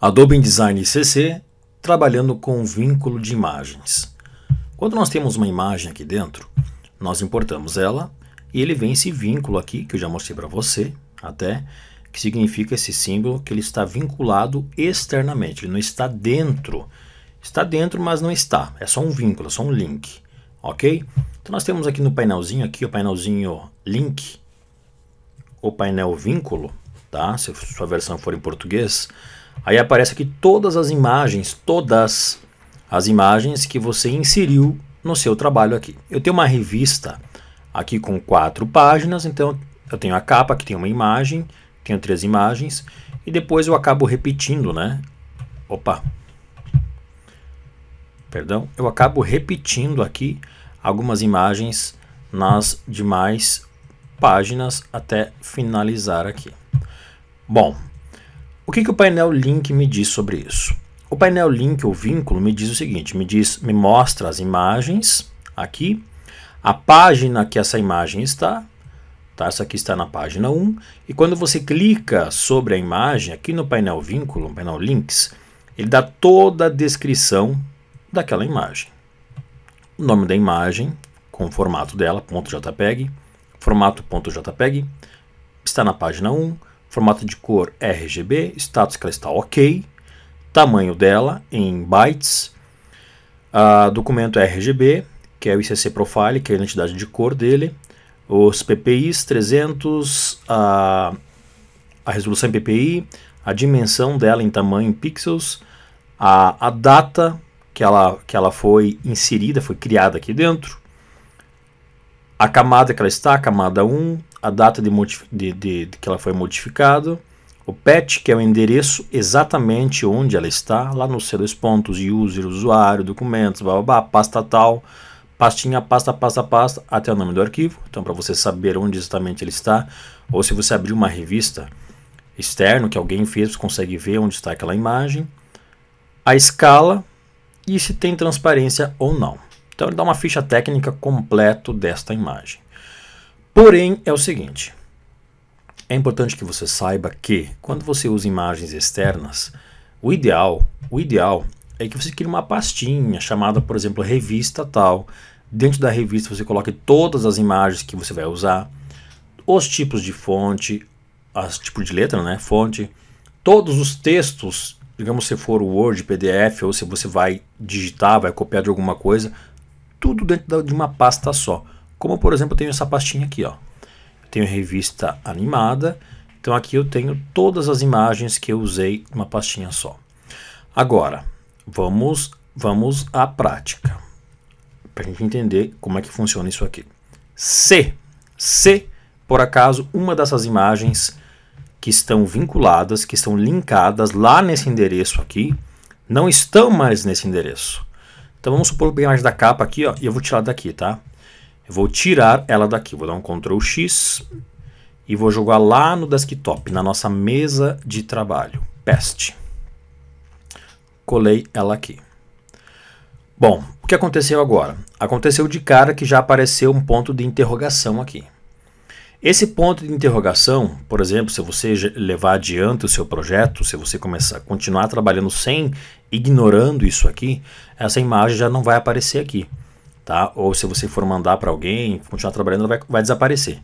Adobe InDesign CC, trabalhando com vínculo de imagens. Quando nós temos uma imagem aqui dentro, nós importamos ela e ele vem esse vínculo aqui, que eu já mostrei para você até, que significa esse símbolo que ele está vinculado externamente, ele não está dentro. Está dentro, mas não está, é só um vínculo, é só um link, ok? Então nós temos aqui no painelzinho, aqui o painelzinho link, o painel vínculo, tá? Se a sua versão for em português, Aí aparece aqui todas as imagens, todas as imagens que você inseriu no seu trabalho aqui. Eu tenho uma revista aqui com quatro páginas, então eu tenho a capa que tem uma imagem, tenho três imagens e depois eu acabo repetindo, né? Opa. Perdão, eu acabo repetindo aqui algumas imagens nas demais páginas até finalizar aqui. Bom, o que, que o painel link me diz sobre isso? O painel link ou vínculo me diz o seguinte, me diz, me mostra as imagens aqui, a página que essa imagem está, tá? Essa aqui está na página 1, e quando você clica sobre a imagem aqui no painel vínculo, painel links, ele dá toda a descrição daquela imagem. O nome da imagem, com o formato dela, .jpg, formato .jpg, está na página 1, formato de cor RGB, status que ela está ok, tamanho dela em bytes, uh, documento RGB, que é o ICC Profile, que é a identidade de cor dele, os PPIs 300, a, a resolução em PPI, a dimensão dela em tamanho em pixels, a, a data que ela, que ela foi inserida, foi criada aqui dentro, a camada que ela está, a camada 1, a data de, de, de, de que ela foi modificada, o patch, que é o endereço exatamente onde ela está, lá nos seus pontos, user, usuário, documentos, blá, blá, blá, pasta tal, pastinha, pasta, pasta, pasta, até o nome do arquivo. Então, para você saber onde exatamente ele está, ou se você abrir uma revista externa que alguém fez, você consegue ver onde está aquela imagem, a escala e se tem transparência ou não. Então, ele dá uma ficha técnica completo desta imagem. Porém, é o seguinte: é importante que você saiba que quando você usa imagens externas, o ideal, o ideal é que você crie uma pastinha chamada, por exemplo, revista tal. Dentro da revista você coloque todas as imagens que você vai usar, os tipos de fonte, as tipo de letra, né, fonte, todos os textos, digamos se for Word, PDF ou se você vai digitar, vai copiar de alguma coisa, tudo dentro de uma pasta só. Como por exemplo, eu tenho essa pastinha aqui, ó. Eu tenho revista animada, então aqui eu tenho todas as imagens que eu usei numa pastinha só. Agora, vamos, vamos à prática. Para a gente entender como é que funciona isso aqui. Se, se por acaso uma dessas imagens que estão vinculadas, que estão linkadas lá nesse endereço aqui, não estão mais nesse endereço. Então vamos supor que eu peguei a imagem da capa aqui ó, e eu vou tirar daqui, tá? Eu vou tirar ela daqui, vou dar um Ctrl X e vou jogar lá no desktop, na nossa mesa de trabalho. Paste. Colei ela aqui. Bom, o que aconteceu agora? Aconteceu de cara que já apareceu um ponto de interrogação aqui. Esse ponto de interrogação, por exemplo, se você levar adiante o seu projeto, se você começar continuar trabalhando sem ignorando isso aqui, essa imagem já não vai aparecer aqui tá? Ou se você for mandar para alguém, continuar trabalhando, ela vai, vai desaparecer.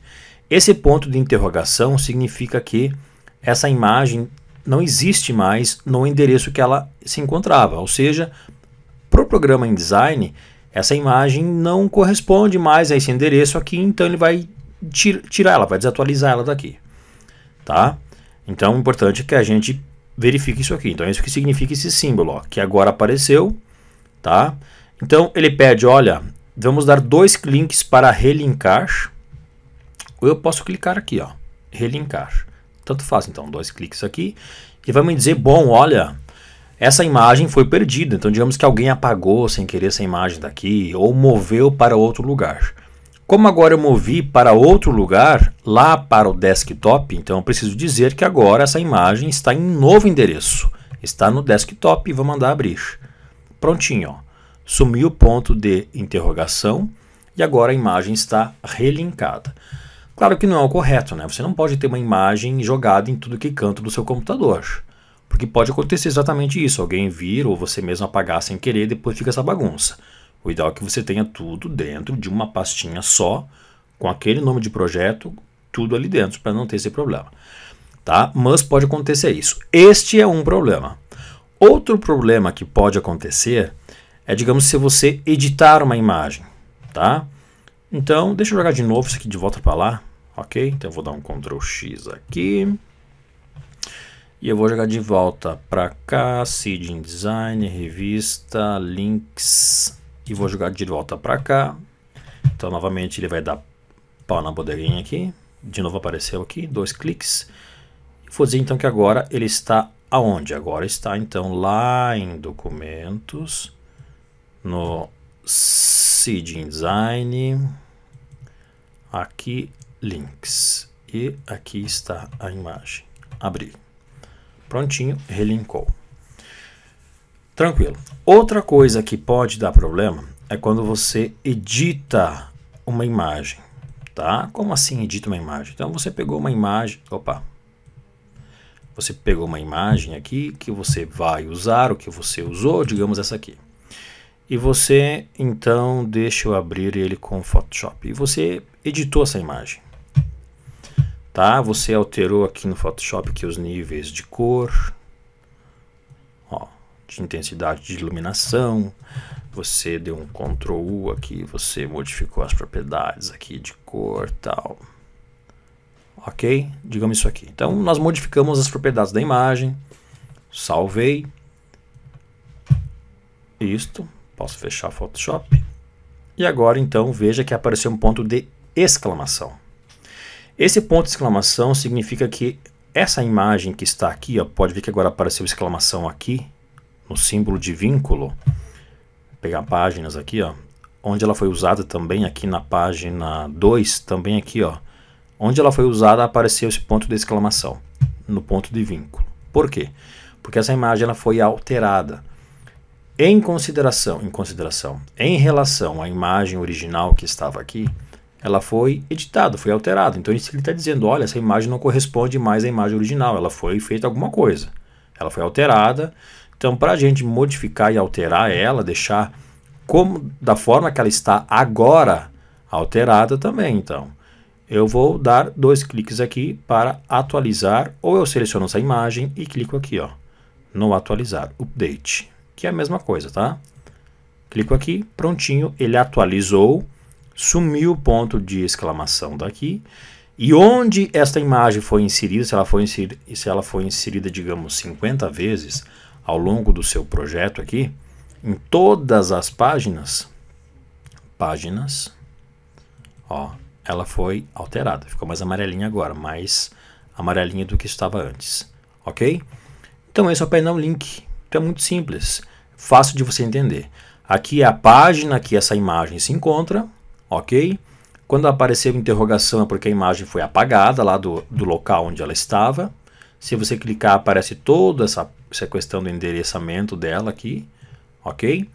Esse ponto de interrogação significa que essa imagem não existe mais no endereço que ela se encontrava. Ou seja, para o programa InDesign, essa imagem não corresponde mais a esse endereço aqui, então ele vai tir tirar ela, vai desatualizar ela daqui. Tá? Então é importante que a gente verifique isso aqui. Então é isso que significa esse símbolo, ó, que agora apareceu, tá? Então ele pede, olha, vamos dar dois links para relinkar. Ou eu posso clicar aqui, ó, relinkar. Tanto faz, então, dois cliques aqui. E vai me dizer, bom, olha, essa imagem foi perdida. Então, digamos que alguém apagou sem querer essa imagem daqui ou moveu para outro lugar. Como agora eu movi para outro lugar, lá para o desktop, então eu preciso dizer que agora essa imagem está em novo endereço. Está no desktop e vou mandar abrir. Prontinho, ó. Sumiu o ponto de interrogação e agora a imagem está relinkada. Claro que não é o correto, né? Você não pode ter uma imagem jogada em tudo que canto do seu computador. Porque pode acontecer exatamente isso, alguém vir ou você mesmo apagar sem querer, depois fica essa bagunça. O ideal é que você tenha tudo dentro de uma pastinha só, com aquele nome de projeto, tudo ali dentro, para não ter esse problema. Tá? Mas pode acontecer isso. Este é um problema. Outro problema que pode acontecer é, digamos, se você editar uma imagem, tá? Então, deixa eu jogar de novo isso aqui de volta para lá, ok? Então, eu vou dar um Ctrl X aqui. E eu vou jogar de volta para cá, seed design, revista, links. E vou jogar de volta para cá. Então, novamente, ele vai dar pau na bodeguinha aqui. De novo apareceu aqui, dois cliques. Vou dizer, então, que agora ele está aonde? Agora está, então, lá em documentos no Seed Design, aqui links e aqui está a imagem. Abrir. Prontinho, relinkou. Tranquilo. Outra coisa que pode dar problema é quando você edita uma imagem, tá? Como assim edita uma imagem? Então você pegou uma imagem, opa. Você pegou uma imagem aqui que você vai usar, o que você usou, digamos essa aqui. E você, então, deixa eu abrir ele com o Photoshop. E você editou essa imagem. Tá? Você alterou aqui no Photoshop que os níveis de cor, ó, de intensidade de iluminação. Você deu um Ctrl U aqui, você modificou as propriedades aqui de cor tal. Ok? Digamos isso aqui. Então, nós modificamos as propriedades da imagem. Salvei. Isto. Posso fechar Photoshop. E agora então veja que apareceu um ponto de exclamação. Esse ponto de exclamação significa que essa imagem que está aqui, ó, pode ver que agora apareceu exclamação aqui, no símbolo de vínculo. Vou pegar páginas aqui, ó, onde ela foi usada também aqui na página 2, também aqui, ó, onde ela foi usada apareceu esse ponto de exclamação, no ponto de vínculo. Por quê? Porque essa imagem ela foi alterada. Em consideração, em consideração, em relação à imagem original que estava aqui, ela foi editada, foi alterada. Então ele está dizendo, olha, essa imagem não corresponde mais à imagem original, ela foi feita alguma coisa, ela foi alterada. Então para a gente modificar e alterar ela, deixar como da forma que ela está agora alterada também, então eu vou dar dois cliques aqui para atualizar, ou eu seleciono essa imagem e clico aqui ó, no atualizar, update que é a mesma coisa, tá? Clico aqui, prontinho, ele atualizou, sumiu o ponto de exclamação daqui. E onde esta imagem foi inserida, se ela foi inserida, se ela foi inserida digamos, 50 vezes ao longo do seu projeto aqui, em todas as páginas, páginas, ó, ela foi alterada, ficou mais amarelinha agora, mais amarelinha do que estava antes, ok? Então esse é o painel link, então é muito simples, fácil de você entender. Aqui é a página que essa imagem se encontra, ok? Quando apareceu interrogação é porque a imagem foi apagada lá do, do local onde ela estava. Se você clicar, aparece toda essa, essa questão do endereçamento dela aqui, ok?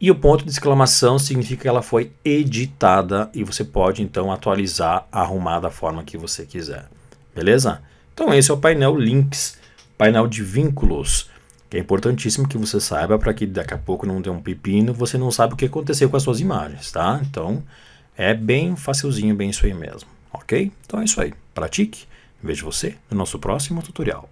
E o ponto de exclamação significa que ela foi editada e você pode então atualizar, arrumar da forma que você quiser. Beleza? Então esse é o painel links, painel de vínculos que é importantíssimo que você saiba para que daqui a pouco não dê um pepino, você não sabe o que aconteceu com as suas imagens, tá? Então, é bem facilzinho, bem isso aí mesmo, ok? Então é isso aí, pratique, vejo você no nosso próximo tutorial.